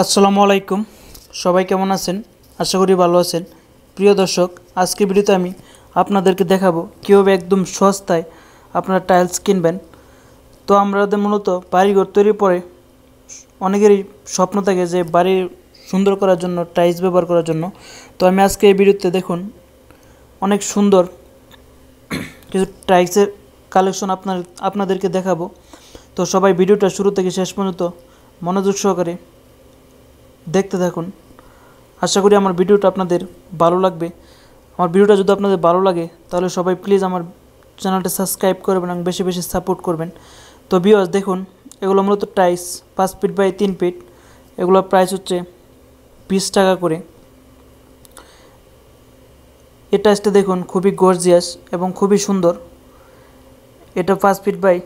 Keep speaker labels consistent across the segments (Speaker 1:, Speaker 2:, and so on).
Speaker 1: আসসালামু আলাইকুম সবাই কেমন আছেন আশা করি ভালো আছেন প্রিয় দর্শক আজকে ভিডিওতে আমি আপনাদেরকে দেখাবো কীভাবে একদম সস্তায় আপনার টাইলস কিনবেন তো আমাদের মূলত বাড়িঘর তৈরির পরে অনেকেরই স্বপ্ন থাকে যে বাড়ি সুন্দর করার জন্য টাইলস ব্যবহার করার জন্য তো আমি আজকে এই ভিডিওতে দেখুন অনেক সুন্দর কিছু টাইলসের কালেকশন আপনার আপনাদেরকে দেখাবো তো সবাই ভিডিওটা শুরু থেকে শেষ পর্যন্ত মনোযোগ সহকারে দেখতে থাকুন আশা করি আমার ভিডিওটা আপনাদের ভালো লাগবে আমার ভিডিওটা যদি আপনাদের ভালো লাগে তাহলে সবাই প্লিজ আমার চ্যানেলটা সাবস্ক্রাইব করবেন এবং বেশি বেশি সাপোর্ট করবেন তো বিওয়ার্স দেখুন এগুলো মূলত টাইস পাঁচ ফিট বাই তিন ফিট এগুলোর প্রাইস হচ্ছে বিশ টাকা করে এই টাইসটা দেখুন খুবই গর্জিয়াস এবং খুবই সুন্দর এটা পাঁচ ফিট বাই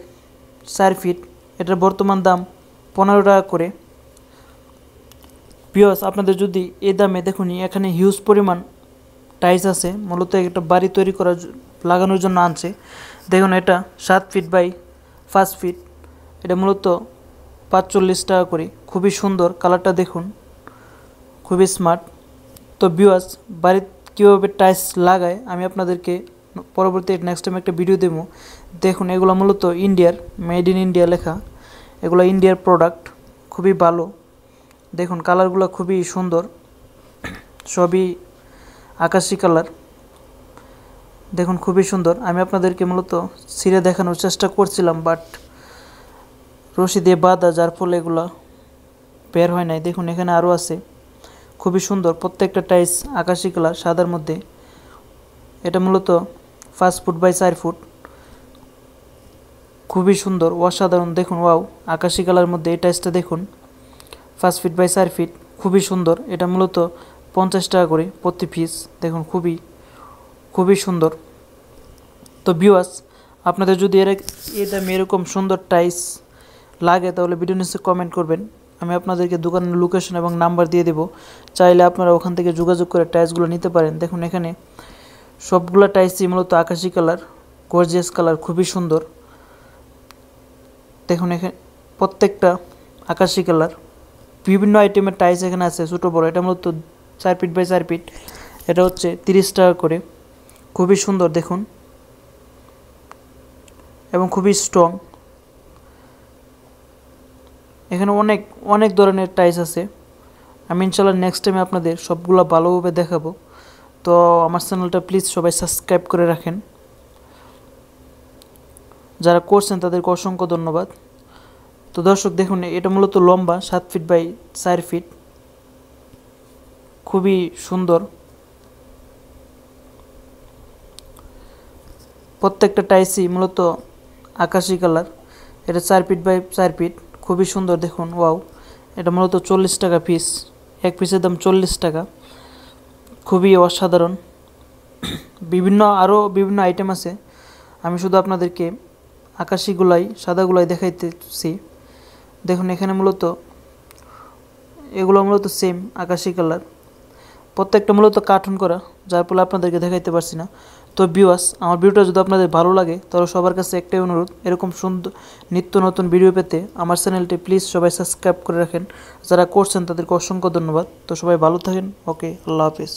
Speaker 1: চার ফিট এটার বর্তমান দাম পনেরো টাকা করে পিওস আপনাদের যদি এ দামে দেখুন এখানে হিউজ পরিমাণ টাইস আছে মূলত একটা বাড়ি তৈরি করার লাগানোর জন্য আনছে দেখুন এটা সাত ফিট বাই পাঁচ ফিট এটা মূলত পাঁচচল্লিশ টাকা করে খুবই সুন্দর কালারটা দেখুন খুবই স্মার্ট তো বিওয়াস বাড়ির কীভাবে টাইস লাগায় আমি আপনাদেরকে পরবর্তী নেক্সট টাইম একটা ভিডিও দেবো দেখুন এগুলো মূলত ইন্ডিয়ার মেড ইন ইন্ডিয়া লেখা এগুলো ইন্ডিয়ার প্রোডাক্ট খুবই ভালো দেখুন কালারগুলো খুবই সুন্দর সবই আকাশি কালার দেখুন খুবই সুন্দর আমি আপনাদেরকে মূলত ছিঁড়ে দেখানোর চেষ্টা করছিলাম বাট রশি দিয়ে বাঁধা যার ফলে এগুলো বের হয় নাই দেখুন এখানে আরও আছে খুবই সুন্দর প্রত্যেকটা টাইস আকাশি কালার সাদার মধ্যে এটা মূলত পাঁচ ফুট বাই চার ফুট খুবই সুন্দর অসাধারণ দেখুন ওয়াও আকাশি কালার মধ্যে এই টাইসটা দেখুন পাঁচ ফিট বাই চার ফিট খুবই সুন্দর এটা মূলত পঞ্চাশ টাকা করে প্রতি পিস দেখুন খুবই খুবই সুন্দর তো ভিওয়াস আপনাদের যদি এর এ দামে এরকম সুন্দর টাইস লাগে তাহলে ভিডিও নিশ্চয় কমেন্ট করবেন আমি আপনাদেরকে দোকানের লোকেশন এবং নাম্বার দিয়ে দেব চাইলে আপনারা ওখান থেকে যোগাযোগ করে টাইসগুলো নিতে পারেন দেখুন এখানে সবগুলো টাইসই মূলত আকাশি কালার গর্জিয়াস কালার খুবই সুন্দর দেখুন এখানে প্রত্যেকটা আকাশি কালার বিভিন্ন আইটেমের টাইস এখানে আছে ছোটো বড়ো এটা মূলত চার ফিট বাই চার ফিট এটা হচ্ছে তিরিশ টাকা করে খুবই সুন্দর দেখুন এবং খুবই স্ট্রং এখানে অনেক অনেক ধরনের টাইস আছে আমি ইনশাল্লাহ নেক্সট টাইমে আপনাদের সবগুলো ভালোভাবে দেখাবো তো আমার চ্যানেলটা প্লিজ সবাই সাবস্ক্রাইব করে রাখেন যারা করছেন তাদেরকে অসংখ্য ধন্যবাদ তো দর্শক দেখুন এটা মূলত লম্বা সাত ফিট বাই চার ফিট খুবই সুন্দর প্রত্যেকটা টাইসি মূলত আকাশি কালার এটা চার ফিট বাই চার ফিট খুবই সুন্দর দেখুন ওয়াও এটা মূলত চল্লিশ টাকা পিস এক পিসের দাম চল্লিশ টাকা খুবই অসাধারণ বিভিন্ন আরও বিভিন্ন আইটেম আছে আমি শুধু আপনাদেরকে আকাশিগুলাই সাদাগুলাই দেখাইতেছি দেখুন এখানে মূলত এগুলো মূলত সেম আকাশি কালার প্রত্যেকটা মূলত কার্টুন করা যার ফলে আপনাদেরকে দেখাইতে পারছি না তো ভিউয়ার্স আমার ভিডিওটা যদি আপনাদের ভালো লাগে তাহলে সবার কাছে একটাই অনুরোধ এরকম সুন্দর নিত্য নতুন ভিডিও পেতে আমার চ্যানেলটি প্লিজ সবাই সাবস্ক্রাইব করে রাখেন যারা করছেন তাদেরকে অসংখ্য ধন্যবাদ তো সবাই ভালো থাকেন ওকে আল্লাহ হাফিজ